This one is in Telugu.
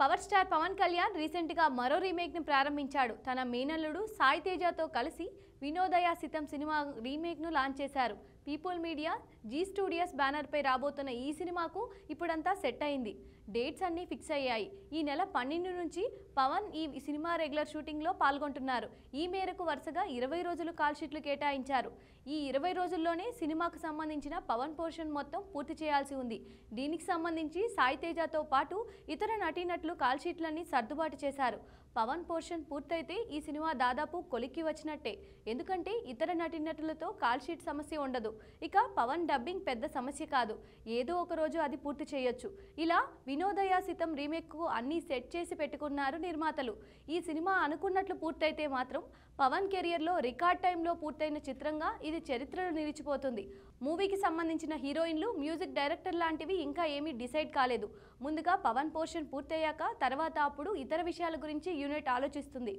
పవర్ స్టార్ పవన్ కళ్యాణ్ రీసెంట్గా మరో రీమేక్ని ప్రారంభించాడు తన మేనల్లుడు సాయి తేజతో కలిసి వినోదయాసితం సినిమా రీమేక్ను లాంచ్ చేశారు పీపుల్ మీడియా జీ స్టూడియోస్ బ్యానర్పై రాబోతున్న ఈ సినిమాకు ఇప్పుడంతా సెట్ అయింది డేట్స్ అన్నీ ఫిక్స్ అయ్యాయి ఈ నెల పన్నెండు నుంచి పవన్ ఈ సినిమా రెగ్యులర్ షూటింగ్లో పాల్గొంటున్నారు ఈ మేరకు వరుసగా ఇరవై రోజులు కాల్షీట్లు కేటాయించారు ఈ ఇరవై రోజుల్లోనే సినిమాకు సంబంధించిన పవన్ పోర్షన్ మొత్తం పూర్తి చేయాల్సి ఉంది దీనికి సంబంధించి సాయి తేజతో పాటు ఇతర నటీనట్లు కాల్షీట్లన్నీ సర్దుబాటు చేశారు పవన్ పోర్షన్ పూర్తయితే ఈ సినిమా దాదాపు కొలిక్కి వచ్చినట్టే ఎందుకంటే ఇతర నటీనటులతో కాల్షీట్ సమస్య ఉండదు ఇక పవన్ డబ్బింగ్ పెద్ద సమస్య కాదు ఏదో ఒక రోజు అది పూర్తి చేయొచ్చు ఇలా వినోదయాసితం రీమేక్కు అన్నీ సెట్ చేసి పెట్టుకున్నారు నిర్మాతలు ఈ సినిమా అనుకున్నట్లు పూర్తయితే మాత్రం పవన్ కెరియర్లో రికార్డ్ టైంలో పూర్తయిన చిత్రంగా ఇది చరిత్రలో నిలిచిపోతుంది మూవీకి సంబంధించిన హీరోయిన్లు మ్యూజిక్ డైరెక్టర్ లాంటివి ఇంకా ఏమీ డిసైడ్ కాలేదు ముందుగా పవన్ పోర్షన్ పూర్తయ్యాక తర్వాత అప్పుడు ఇతర విషయాల గురించి యూనిట్ ఆలోచిస్తుంది